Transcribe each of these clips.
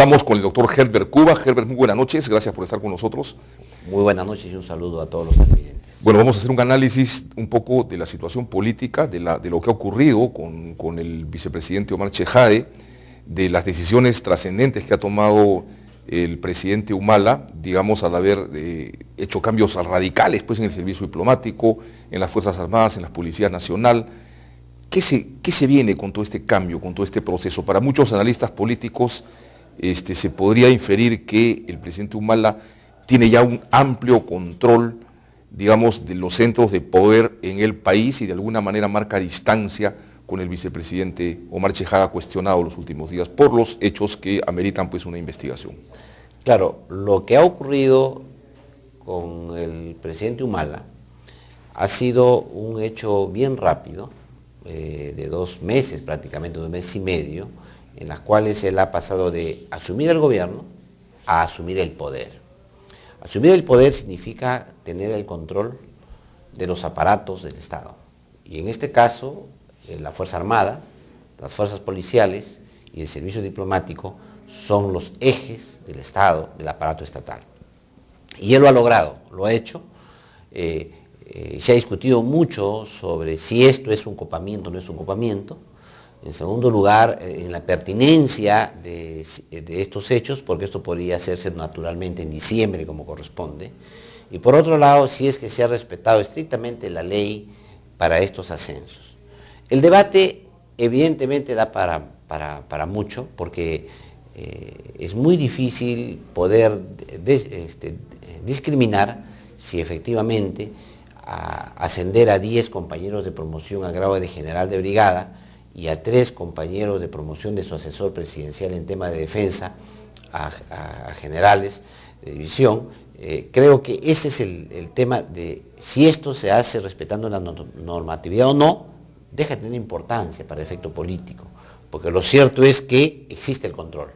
Estamos con el doctor Herbert Cuba. Herbert, muy buenas noches, gracias por estar con nosotros. Muy buenas noches y un saludo a todos los televidentes. Bueno, vamos a hacer un análisis un poco de la situación política, de, lo que ha ocurrido con, el vicepresidente Omar Chejade, de las decisiones trascendentes que ha tomado el presidente Humala, digamos, al haber eh, hecho cambios radicales pues, en el servicio diplomático, en las Fuerzas Armadas, en las Policías Nacional. ¿Qué se viene con todo este cambio, con todo este proceso? Para muchos analistas políticos, este, se podría inferir que el presidente Humala tiene ya un amplio control, digamos, de los centros de poder en el país y de alguna manera marca distancia con el vicepresidente Omar Chejaga cuestionado los últimos días por los hechos que ameritan pues una investigación. Claro, lo que ha ocurrido con el presidente Humala ha sido un hecho bien rápido, eh, de dos meses prácticamente, dos meses y medio, en las cuales él ha pasado de asumir el gobierno a asumir el poder. Asumir el poder significa tener el control de los aparatos del Estado. Y en este caso, eh, la Fuerza Armada, las fuerzas policiales y el servicio diplomático son los ejes del Estado, del aparato estatal. Y él lo ha logrado, lo ha hecho. Eh, eh, se ha discutido mucho sobre si esto es un copamiento o no es un copamiento. En segundo lugar, eh, en la pertinencia eh, de, estos hechos, porque esto podría hacerse naturalmente en diciembre como corresponde. Y por otro lado, si es que se ha respetado estrictamente la ley para estos ascensos. El debate evidentemente da para, para, mucho, porque eh, es muy difícil poder este, discriminar si efectivamente ascender a 10 compañeros de promoción al grado de general de brigada y a tres compañeros de promoción de su asesor presidencial en tema de defensa, a, generales de división, eh, creo que ese es el, tema de si esto se hace respetando la normatividad o no, deja de tener importancia para efecto político, porque lo cierto es que existe el control.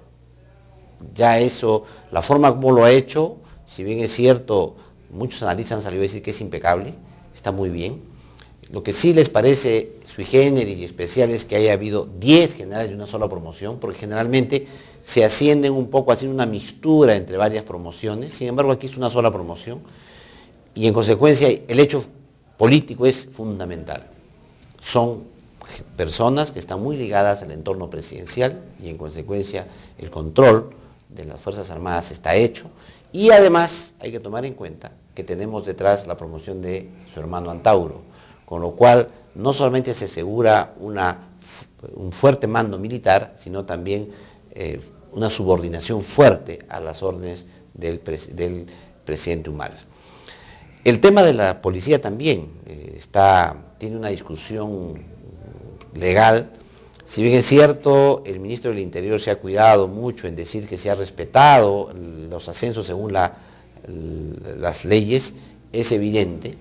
Ya eso, la forma como lo ha hecho, si bien es cierto, muchos analistas han salido a decir que es impecable, está muy bien, lo que sí les parece sui generis y especial es que haya habido 10 generales de una sola promoción, porque generalmente se ascienden un poco haciendo una mixtura entre varias promociones, sin embargo aquí es una sola promoción, y en consecuencia el hecho político es fundamental. Son personas que están muy ligadas al entorno presidencial y en consecuencia el control de las Fuerzas Armadas está hecho. Y además hay que tomar en cuenta que tenemos detrás la promoción de su hermano Antauro, con lo cual no solamente se asegura un fuerte mando militar, sino también eh, una subordinación fuerte a las órdenes del, presidente Humala. El tema de la policía también eh, está, tiene una discusión legal. Si bien es cierto, el ministro del Interior se ha cuidado mucho en decir que se ha respetado los ascensos según las leyes, es evidente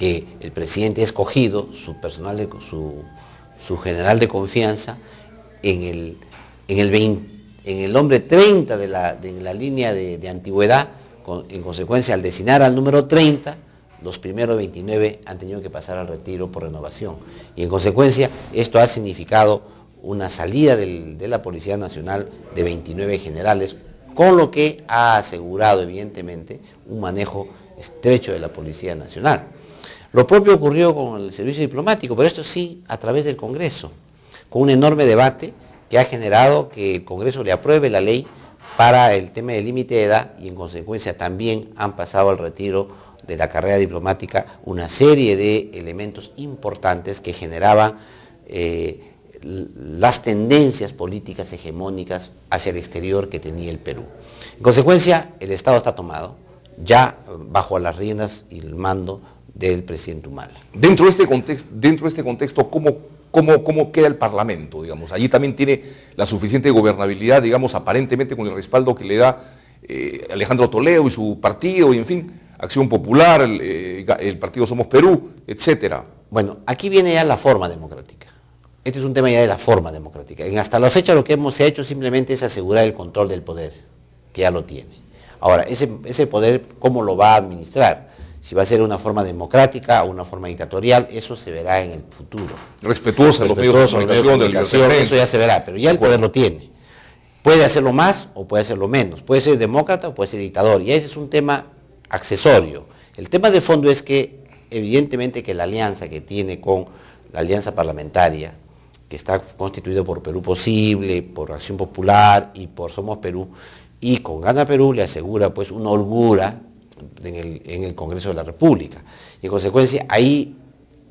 que el presidente ha escogido su personal, su, general de confianza, en el, en el, en el hombre 30 de la, línea de, antigüedad, en consecuencia al designar al número 30, los primeros 29 han tenido que pasar al retiro por renovación. Y en consecuencia esto ha significado una salida de la Policía Nacional de 29 generales, con lo que ha asegurado evidentemente un manejo estrecho de la Policía Nacional. Lo propio ocurrió con el servicio diplomático, pero esto sí a través del Congreso, con un enorme debate que ha generado que el Congreso le apruebe la ley para el tema del límite de edad y en consecuencia también han pasado al retiro de la carrera diplomática una serie de elementos importantes que generaban eh, las tendencias políticas hegemónicas hacia el exterior que tenía el Perú. En consecuencia, el Estado está tomado, ya bajo las riendas y el mando del presidente Humala. Dentro de este contexto, dentro este contexto ¿cómo, cómo, cómo queda el Parlamento? Digamos? Allí también tiene la suficiente gobernabilidad, digamos, aparentemente con el respaldo que le da eh, Alejandro Toledo y su partido, y en fin, Acción Popular, el, eh, partido Somos Perú, etc. Bueno, aquí viene ya la forma democrática. Este es un tema ya de la forma democrática. hasta la fecha lo que hemos hecho simplemente es asegurar el control del poder, que ya lo tiene. Ahora, ese, ese poder, ¿cómo lo va a administrar? Si va a ser una forma democrática o una forma dictatorial, eso se verá en el futuro. Respetuosa los medios de comunicación, Eso ya se verá, pero ya el poder lo tiene. Puede hacerlo más o puede hacerlo menos. Puede ser demócrata o puede ser dictador. Y ese es un tema accesorio. El tema de fondo es que, evidentemente, que la alianza que tiene con la alianza parlamentaria, que está constituido por Perú Posible, por Acción Popular y por Somos Perú, y con Gana Perú le asegura pues una holgura en el, Congreso de la República. Y en consecuencia, ahí,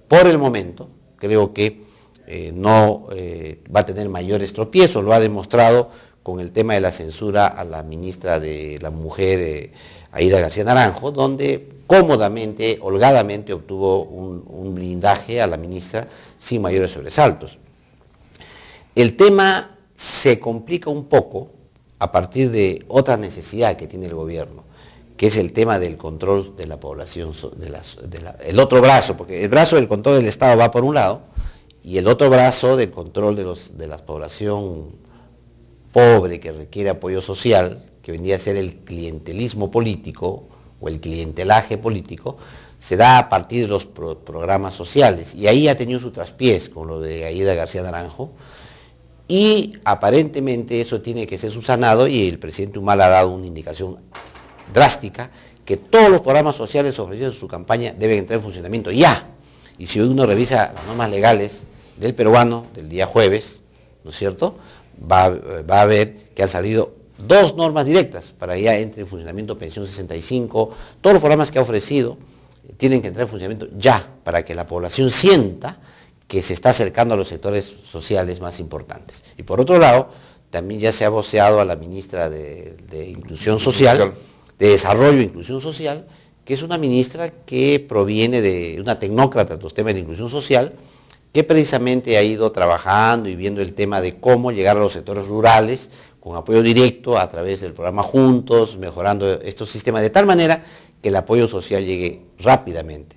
por el momento, creo que eh, no eh, va a tener mayores tropiezos, lo ha demostrado con el tema de la censura a la ministra de la Mujer, eh, Aida García Naranjo, donde cómodamente, holgadamente obtuvo un, un blindaje a la ministra sin mayores sobresaltos. El tema se complica un poco a partir de otra necesidad que tiene el gobierno que es el tema del control de la población, el otro brazo, porque el brazo del control del Estado va por un lado y el otro brazo del control de, los, de la población pobre que requiere apoyo social, que vendría a ser el clientelismo político o el clientelaje político, se da a partir de los programas sociales. Y ahí ha tenido su traspiés con lo de Aida García Naranjo. Y aparentemente eso tiene que ser subsanado y el presidente Humala ha dado una indicación drástica que todos los programas sociales ofrecidos en su campaña deben entrar en funcionamiento ya. Y si uno revisa las normas legales del peruano del día jueves, ¿no es cierto? Eh, va, a ver que han salido dos normas directas para que ya entre en funcionamiento Pensión 65. Todos los programas que ha ofrecido eh, tienen que entrar en funcionamiento ya para que la población sienta que se está acercando a los sectores sociales más importantes. Y por otro lado, también ya se ha voceado a la ministra de Inclusión Social de Desarrollo e Inclusión Social, que es una ministra que proviene de una tecnócrata de los temas de inclusión social, que precisamente ha ido trabajando y viendo el tema de cómo llegar a los sectores rurales con apoyo directo a través del programa Juntos, mejorando estos sistemas de tal manera que el apoyo social llegue rápidamente.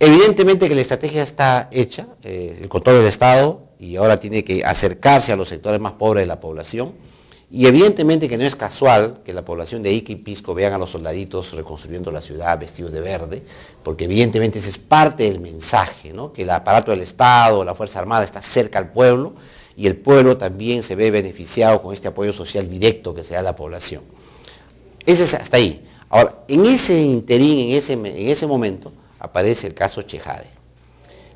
Evidentemente que la estrategia está hecha, eh, el control del Estado, y ahora tiene que acercarse a los sectores más pobres de la población, y evidentemente que no es casual que la población de Ica y Pisco vean a los soldaditos reconstruyendo la ciudad vestidos de verde, porque evidentemente ese es parte del mensaje, que el aparato del Estado, la Fuerza Armada está cerca al pueblo y el pueblo también se ve beneficiado con este apoyo social directo que se da a la población. Ese es hasta ahí. Ahora, en ese interín, en ese, en ese momento, aparece el caso Chejade.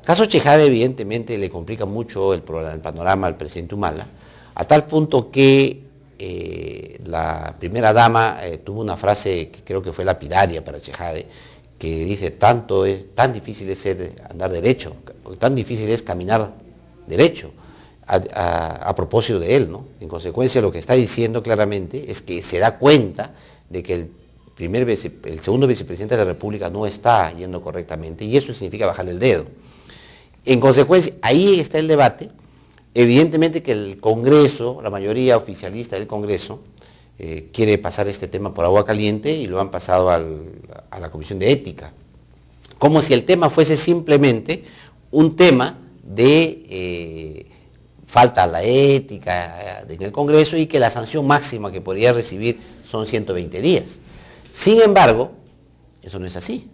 El caso Chejade evidentemente le complica mucho el, el panorama al presidente Humala, a tal punto que eh, la primera dama eh, tuvo una frase que creo que fue lapidaria para Chejade, que dice, tanto es, tan difícil es ser, andar derecho, tan difícil es caminar derecho, a, propósito de él, ¿no? En consecuencia, lo que está diciendo claramente es que se da cuenta de que el primer el segundo vicepresidente de la República no está yendo correctamente y eso significa bajar el dedo. En consecuencia, ahí está el debate Evidentemente que el Congreso, la mayoría oficialista del Congreso, eh, quiere pasar este tema por agua caliente y lo han pasado a la Comisión de Ética. Como si el tema fuese simplemente un tema de eh, falta a la ética eh, en el Congreso y que la sanción máxima que podría recibir son 120 días. Sin embargo, eso no es así,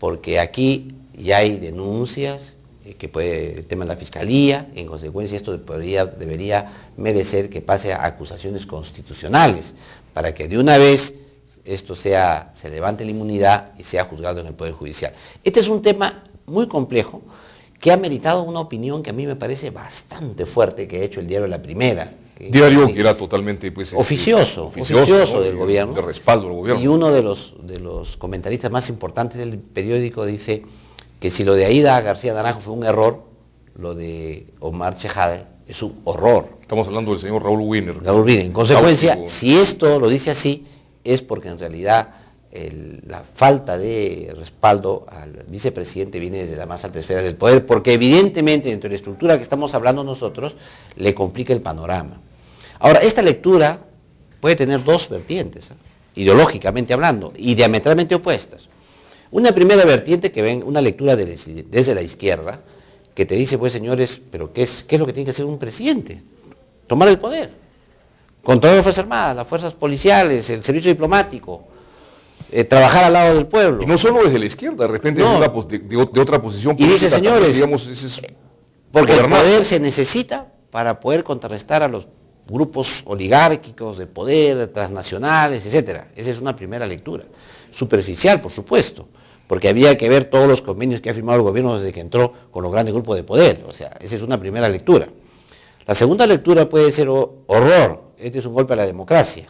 porque aquí ya hay denuncias, eh, que puede el tema de la fiscalía, en consecuencia esto podría, debería merecer que pase a acusaciones constitucionales, para que de una vez esto sea, se levante la inmunidad y sea juzgado en el Poder Judicial. Este es un tema muy complejo que ha meritado una opinión que a mí me parece bastante fuerte que ha hecho el diario La Primera. diario que era totalmente pues, este, oficioso, oficioso, del gobierno. De respaldo gobierno. Y uno de los, de los comentaristas más importantes del periódico dice, que si lo de Aida García Naranjo fue un error, lo de Omar Chejade es un horror. Estamos hablando del señor Raúl Wiener. Raúl Wiener. En consecuencia, si esto lo dice así, es porque en realidad la falta de respaldo al vicepresidente viene desde la más alta esfera del poder, porque evidentemente dentro de la estructura que estamos hablando nosotros, le complica el panorama. Ahora, esta lectura puede tener dos vertientes, ¿eh? ideológicamente hablando, y diametralmente opuestas. Una primera vertiente que ven, una lectura desde la izquierda, que te dice, pues señores, pero ¿qué es, es lo que tiene que hacer un presidente? Tomar el poder. Controlar las Fuerzas Armadas, las Fuerzas Policiales, el servicio diplomático, eh, trabajar al lado del pueblo. Y no solo desde la izquierda, de repente de, otra posición política. Y dice, señores, eh, porque el poder se necesita para poder contrarrestar a los grupos oligárquicos de poder, transnacionales, etc. Esa es una primera lectura. Superficial, por supuesto, porque había que ver todos los convenios que ha firmado el gobierno desde que entró con los grandes grupos de poder. O sea, esa es una primera lectura. La segunda lectura puede ser horror. Este es un golpe a la democracia.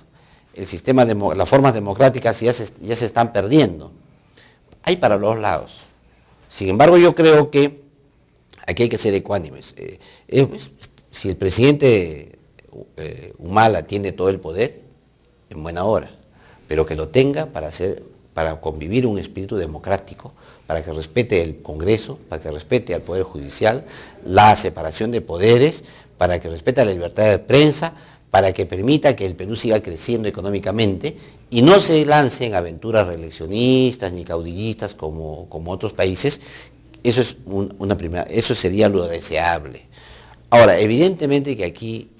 El sistema las formas democráticas ya se, ya se están perdiendo. Hay para los lados. Sin embargo, yo creo que aquí hay que ser ecuánimes. Eh, eh, pues, si el presidente eh, Humala tiene todo el poder, en buena hora, pero que lo tenga para hacer para convivir un espíritu democrático, para que respete el Congreso, para que respete al Poder Judicial, la separación de poderes, para que respete la libertad de prensa, para que permita que el Perú siga creciendo económicamente y no se lance en aventuras reeleccionistas ni caudillistas como, otros países. Eso, es una primera, eso sería lo deseable. Ahora, evidentemente que aquí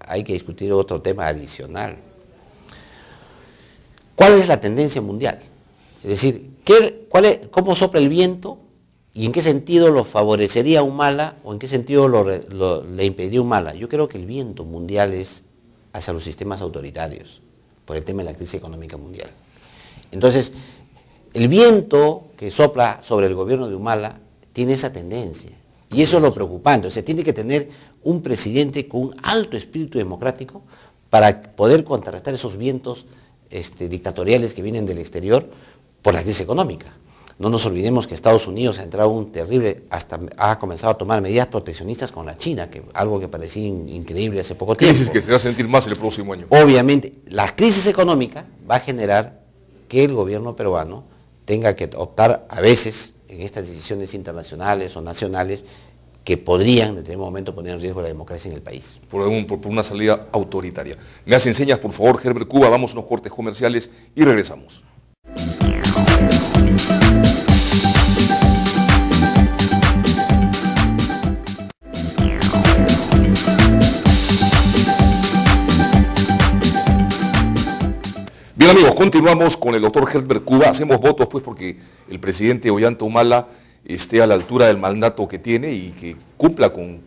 hay que discutir otro tema adicional. ¿Cuál es la tendencia mundial? Es decir, ¿cómo sopla el viento y en qué sentido lo favorecería Humala o en qué sentido lo, le impediría Humala? Yo creo que el viento mundial es hacia los sistemas autoritarios, por el tema de la crisis económica mundial. Entonces, el viento que sopla sobre el gobierno de Humala tiene esa tendencia. Y eso es lo preocupante. Se tiene que tener un presidente con un alto espíritu democrático para poder contrarrestar esos vientos este, dictatoriales que vienen del exterior por la crisis económica. No nos olvidemos que Estados Unidos ha entrado un terrible, hasta ha comenzado a tomar medidas proteccionistas con la China, que algo que parecía increíble hace poco tiempo. Crisis que se va a sentir más el próximo año. Obviamente, la crisis económica va a generar que el gobierno peruano tenga que optar a veces en estas decisiones internacionales o nacionales que podrían en determinado momento poner en riesgo la democracia en el país. Por, una salida autoritaria. Me hacen enseñas, por favor, Herbert Cuba, vamos unos cortes comerciales y regresamos. amigos, continuamos con el doctor Helbert Cuba. Hacemos votos pues porque el presidente Ollanta Humala esté a la altura del mandato que tiene y que cumpla con,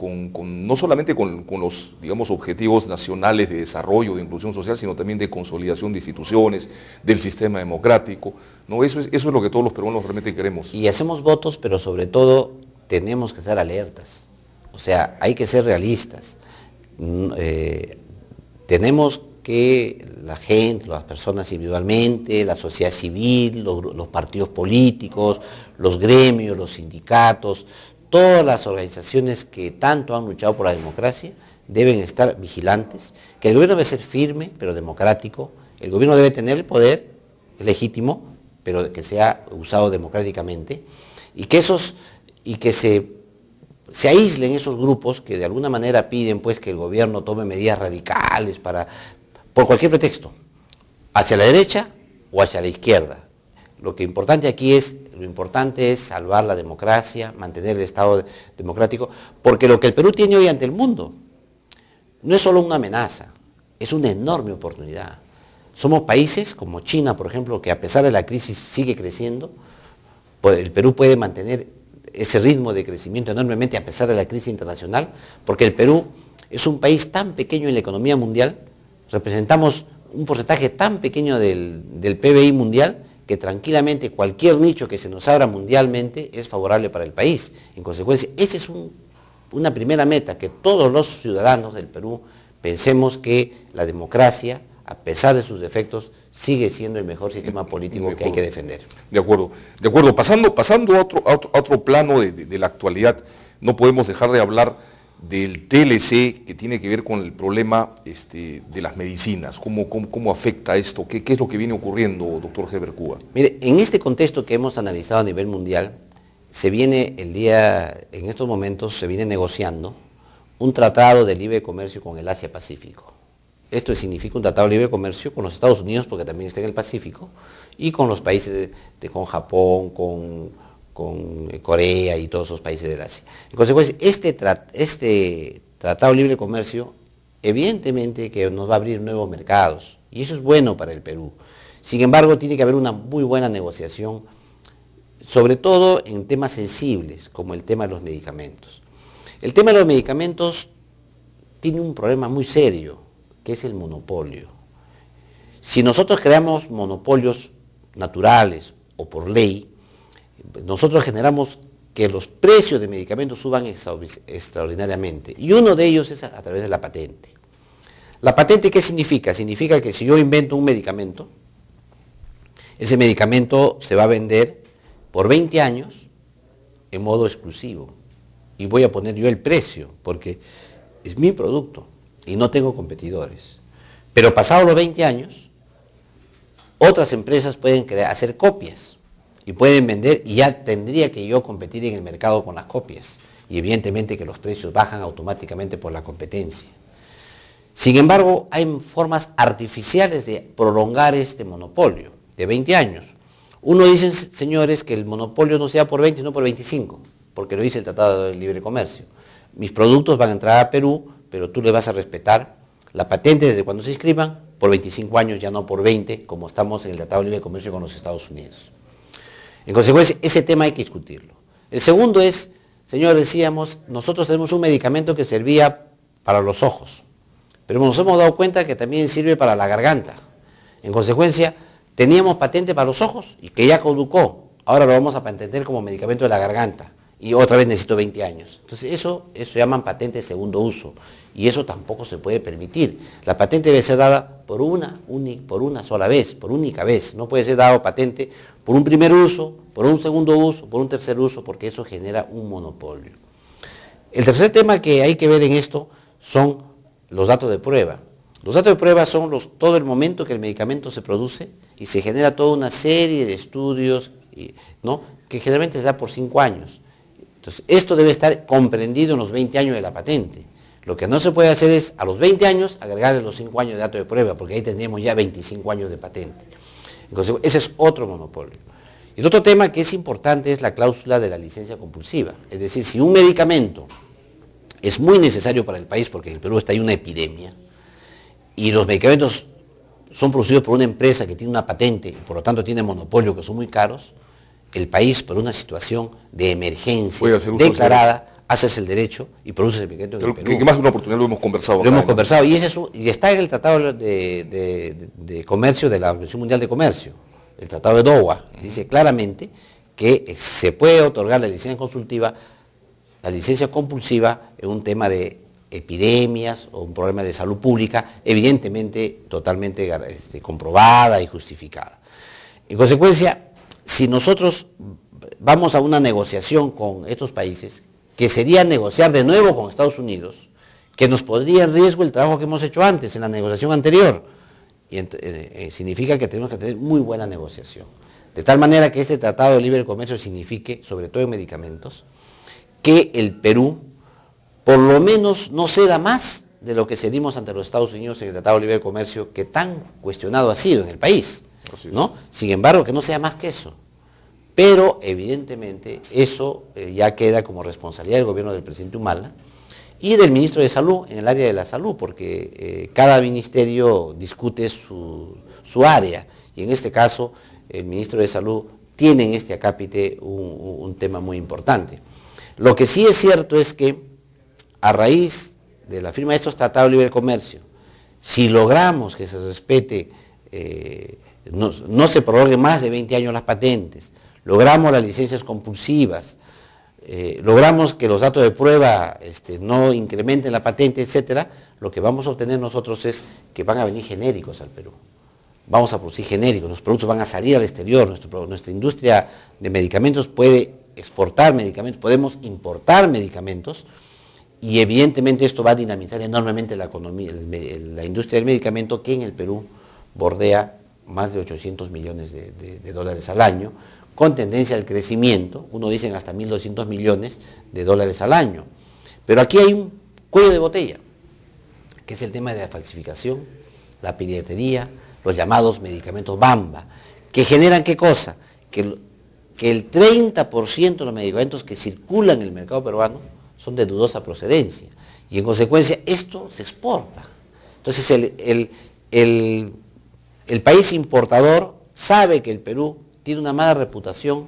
no solamente con, los digamos, objetivos nacionales de desarrollo, de inclusión social, sino también de consolidación de instituciones, del sistema democrático. ¿no? Eso, es, eso es lo que todos los peruanos realmente queremos. Y hacemos votos, pero sobre todo tenemos que estar alertas. O sea, hay que ser realistas. Mm, eh, tenemos que la gente, las personas individualmente, la sociedad civil, los, partidos políticos, los gremios, los sindicatos, todas las organizaciones que tanto han luchado por la democracia deben estar vigilantes, que el gobierno debe ser firme pero democrático, el gobierno debe tener el poder, legítimo, pero que sea usado democráticamente, y que, esos, y que se, se aíslen esos grupos que de alguna manera piden pues, que el gobierno tome medidas radicales para, por cualquier pretexto, hacia la derecha o hacia la izquierda. Lo que importante aquí es, lo importante es salvar la democracia, mantener el Estado democrático, porque lo que el Perú tiene hoy ante el mundo no es solo una amenaza, es una enorme oportunidad. Somos países como China, por ejemplo, que a pesar de la crisis sigue creciendo, pues, el Perú puede mantener ese ritmo de crecimiento enormemente a pesar de la crisis internacional, porque el Perú es un país tan pequeño en la economía mundial representamos un porcentaje tan pequeño del, PBI mundial que tranquilamente cualquier nicho que se nos abra mundialmente es favorable para el país. En consecuencia, esa es una primera meta, que todos los ciudadanos del Perú pensemos que la democracia, a pesar de sus defectos, sigue siendo el mejor sistema político que hay que defender. De acuerdo, de acuerdo. Pasando, pasando a, otro, otro, plano de la actualidad, no podemos dejar de hablar del TLC que tiene que ver con el problema este, de las medicinas. ¿Cómo, cómo, afecta esto? ¿Qué, es lo que viene ocurriendo, doctor Heber Mire, en este contexto que hemos analizado a nivel mundial, se viene el día, en estos momentos se viene negociando un tratado de libre comercio con el Asia-Pacífico. Esto significa un tratado de libre comercio con los Estados Unidos, porque también está en el Pacífico, y con los países con Japón, con con eh, Corea y todos esos países del Asia. En consecuencia, este, este Tratado Libre de Comercio evidentemente que nos va a abrir nuevos mercados y eso es bueno para el Perú. Sin embargo, tiene que haber una muy buena negociación, sobre todo en temas sensibles, como el tema de los medicamentos. El tema de los medicamentos tiene un problema muy serio, que es el monopolio. Si nosotros creamos monopolios naturales o por ley, nosotros generamos que los precios de medicamentos suban extraordinariamente. Y uno de ellos es a, través de la patente. ¿La patente qué significa? Significa que si yo invento un medicamento, ese medicamento se va a vender por 20 años en modo exclusivo. Y voy a poner yo el precio, porque es mi producto y no tengo competidores. Pero pasados los 20 años, otras empresas pueden hacer copias y pueden vender y ya tendría que yo competir en el mercado con las copias. Y evidentemente que los precios bajan automáticamente por la competencia. Sin embargo, hay formas artificiales de prolongar este monopolio de 20 años. Uno dice, señores, que el monopolio no sea por 20, sino por 25, porque lo dice el Tratado de Libre Comercio. Mis productos van a entrar a Perú, pero tú le vas a respetar la patente desde cuando se inscriban por 25 años, ya no por 20, como estamos en el Tratado de Libre Comercio con los Estados Unidos. En consecuencia, ese tema hay que discutirlo. El segundo es, señor, decíamos, nosotros tenemos un medicamento que servía para los ojos, pero nos hemos dado cuenta que también sirve para la garganta. En consecuencia, teníamos patente para los ojos y que ya caducó. Ahora lo vamos a patentar como medicamento de la garganta y otra vez necesito 20 años. Entonces eso, eso llaman patente de segundo uso y eso tampoco se puede permitir. La patente debe ser dada por una, por una sola vez, por única vez. No puede ser dado patente por un primer uso, por un segundo uso, por un tercer uso, porque eso genera un monopolio. El tercer tema que hay que ver en esto son los datos de prueba. Los datos de prueba son los, todo el momento que el medicamento se produce y se genera toda una serie de estudios ¿no? que generalmente se da por cinco años. Entonces, esto debe estar comprendido en los 20 años de la patente. Lo que no se puede hacer es a los 20 años agregarle los 5 años de datos de prueba, porque ahí tendríamos ya 25 años de patente ese es otro monopolio. El otro tema que es importante es la cláusula de la licencia compulsiva. Es decir, si un medicamento es muy necesario para el país, porque en el Perú está ahí una epidemia, y los medicamentos son producidos por una empresa que tiene una patente y por lo tanto tiene monopolio, que son muy caros, el país por una situación de emergencia declarada haces el derecho y produces el piquete en el Perú. Que, más de una oportunidad lo hemos conversado. Lo hemos conversado y, y está en el Tratado de, Comercio de la Organización Mundial de Comercio, el Tratado de Doha, dice claramente que se puede otorgar la licencia consultiva, la licencia compulsiva en un tema de epidemias o un problema de salud pública, evidentemente totalmente este, comprobada y justificada. En consecuencia, si nosotros vamos a una negociación con estos países, que sería negociar de nuevo con Estados Unidos, que nos podría en riesgo el trabajo que hemos hecho antes, en la negociación anterior. Y eh, eh, significa que tenemos que tener muy buena negociación. De tal manera que este Tratado de Libre Comercio signifique, sobre todo en medicamentos, que el Perú por lo menos no ceda más de lo que cedimos ante los Estados Unidos en el Tratado de Libre Comercio, que tan cuestionado ha sido en el país. ¿no? Sin embargo, que no sea más que eso. Pero evidentemente eso eh, ya queda como responsabilidad del gobierno del presidente Humala y del ministro de Salud en el área de la salud, porque eh, cada ministerio discute su, área y en este caso el ministro de Salud tiene en este acápite un, tema muy importante. Lo que sí es cierto es que a raíz de la firma de estos tratados de libre comercio, si logramos que se respete, eh, no, no, se prorroguen más de 20 años las patentes, logramos las licencias compulsivas, eh, logramos que los datos de prueba este, no incrementen la patente, etc., lo que vamos a obtener nosotros es que van a venir genéricos al Perú. Vamos a producir genéricos, los productos van a salir al exterior, nuestra industria de medicamentos puede exportar medicamentos, podemos importar medicamentos y evidentemente esto va a dinamizar enormemente la economía, la industria del medicamento que en el Perú bordea más de 800 millones de dólares al año, con tendencia al crecimiento, uno dice hasta 1.200 millones de dólares al año. Pero aquí hay un cuello de botella, que es el tema de la falsificación, la piratería, los llamados medicamentos Bamba, que generan qué cosa? Que, el 30% de los medicamentos que circulan en el mercado peruano son de dudosa procedencia. Y en consecuencia esto se exporta. Entonces el, el país importador sabe que el Perú tiene una mala reputación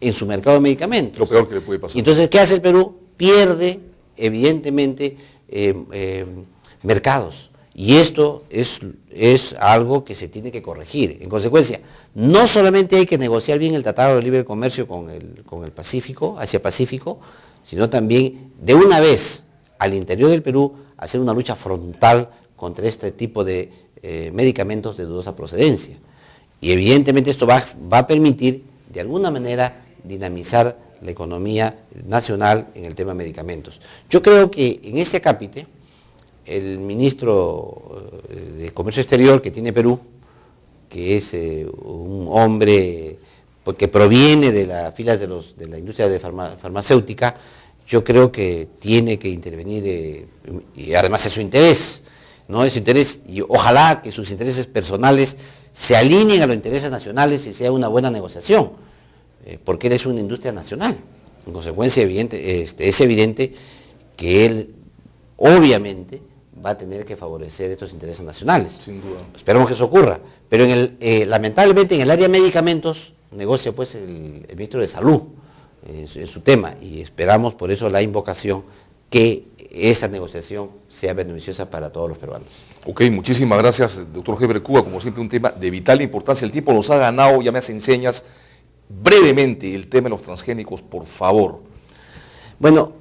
en su mercado de medicamentos. Lo peor que le puede pasar. Entonces, ¿qué hace el Perú? Pierde, evidentemente, eh, eh, mercados. Y esto es, es algo que se tiene que corregir. En consecuencia, no solamente hay que negociar bien el Tratado de Libre Comercio con el, Pacífico, hacia Pacífico, sino también de una vez al interior del Perú hacer una lucha frontal contra este tipo de eh, medicamentos de dudosa procedencia. Y evidentemente esto va, va a permitir, de alguna manera, dinamizar la economía nacional en el tema de medicamentos. Yo creo que en este capítulo el ministro eh, de Comercio Exterior que tiene Perú, que es eh, un hombre que proviene de las filas de, los, de la industria de farmacéutica, yo creo que tiene que intervenir, eh, y además es su interés, ¿no? Es su interés, y ojalá que sus intereses personales se alineen a los intereses nacionales y sea una buena negociación, eh, porque él es una industria nacional. En consecuencia, evidente, este, es evidente que él obviamente va a tener que favorecer estos intereses nacionales. Sin duda. Esperemos que eso ocurra. Pero eh, lamentablemente en el área de medicamentos negocia pues el, ministro de Salud eh, en su tema y esperamos por eso la invocación que esta negociación sea beneficiosa para todos los peruanos. Ok, muchísimas gracias, doctor Heber Cuba. Como siempre, un tema de vital importancia. El tipo nos ha ganado, ya me hace enseñas. Brevemente, el tema de los transgénicos, por favor. Bueno,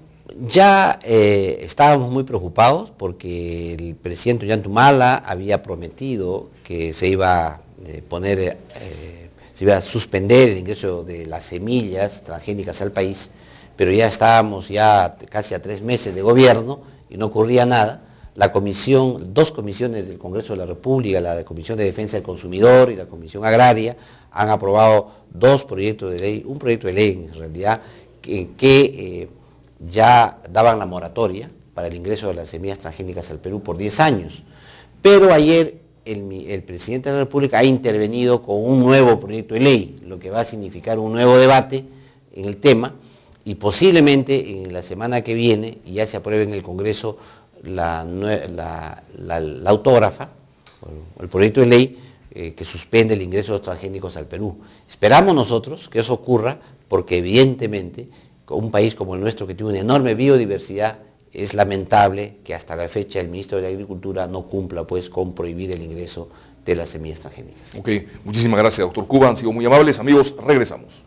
ya eh, estábamos muy preocupados porque el presidente Yantumala había prometido que se iba a eh, poner, eh, se iba a suspender el ingreso de las semillas transgénicas al país pero ya estábamos ya casi a tres meses de gobierno y no ocurría nada. La comisión, dos comisiones del Congreso de la República, la Comisión de Defensa del Consumidor y la Comisión Agraria, han aprobado dos proyectos de ley, un proyecto de ley en realidad, que eh, ya daban la moratoria para el ingreso de las semillas transgénicas al Perú por 10 años. Pero ayer el, presidente de la República ha intervenido con un nuevo proyecto de ley, lo que va a significar un nuevo debate en el tema y posiblemente en la semana que viene ya se apruebe en el Congreso la, autógrafa, el proyecto de ley eh, que suspende el ingreso de los transgénicos al Perú. Esperamos nosotros que eso ocurra porque evidentemente con un país como el nuestro que tiene una enorme biodiversidad es lamentable que hasta la fecha el ministro de Agricultura no cumpla pues con prohibir el ingreso de las semillas transgénicas. Ok, muchísimas gracias doctor Cuba, han sido muy amables. Amigos, regresamos.